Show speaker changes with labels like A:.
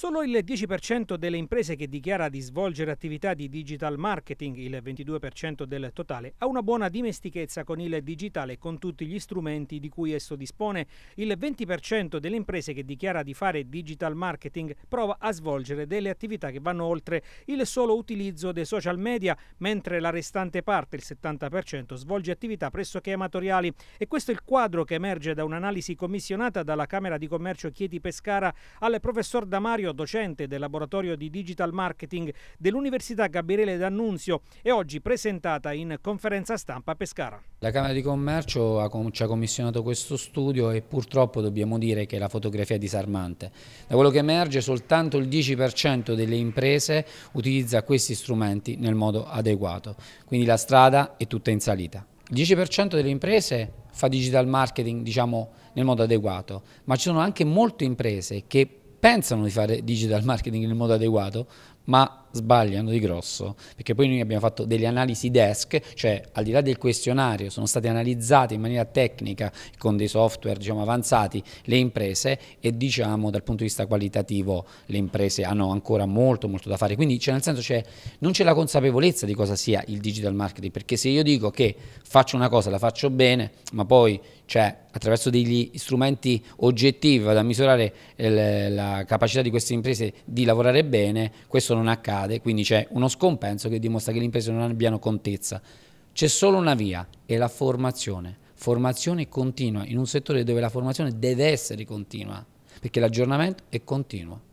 A: Solo il 10% delle imprese che dichiara di svolgere attività di digital marketing, il 22% del totale, ha una buona dimestichezza con il digitale e con tutti gli strumenti di cui esso dispone. Il 20% delle imprese che dichiara di fare digital marketing prova a svolgere delle attività che vanno oltre il solo utilizzo dei social media, mentre la restante parte, il 70%, svolge attività pressoché amatoriali. E questo è il quadro che emerge da un'analisi commissionata dalla Camera di Commercio Chieti Pescara al professor Damario Gregorio, docente del laboratorio di digital marketing dell'Università Gabriele D'Annunzio e oggi presentata in conferenza stampa a Pescara.
B: La Camera di Commercio ci ha commissionato questo studio e purtroppo dobbiamo dire che la fotografia è disarmante. Da quello che emerge soltanto il 10% delle imprese utilizza questi strumenti nel modo adeguato, quindi la strada è tutta in salita. Il 10% delle imprese fa digital marketing diciamo, nel modo adeguato, ma ci sono anche molte imprese che pensano di fare digital marketing in modo adeguato, ma sbagliano di grosso, perché poi noi abbiamo fatto delle analisi desk, cioè al di là del questionario sono state analizzate in maniera tecnica con dei software diciamo, avanzati le imprese e diciamo dal punto di vista qualitativo le imprese hanno ancora molto molto da fare, quindi cioè, nel senso cioè, non c'è la consapevolezza di cosa sia il digital marketing, perché se io dico che faccio una cosa, la faccio bene, ma poi cioè, attraverso degli strumenti oggettivi vado a misurare eh, la capacità di queste imprese di lavorare bene, questo non non accade, quindi c'è uno scompenso che dimostra che le imprese non abbiano contezza. C'è solo una via, è la formazione. Formazione continua in un settore dove la formazione deve essere continua, perché l'aggiornamento è continuo.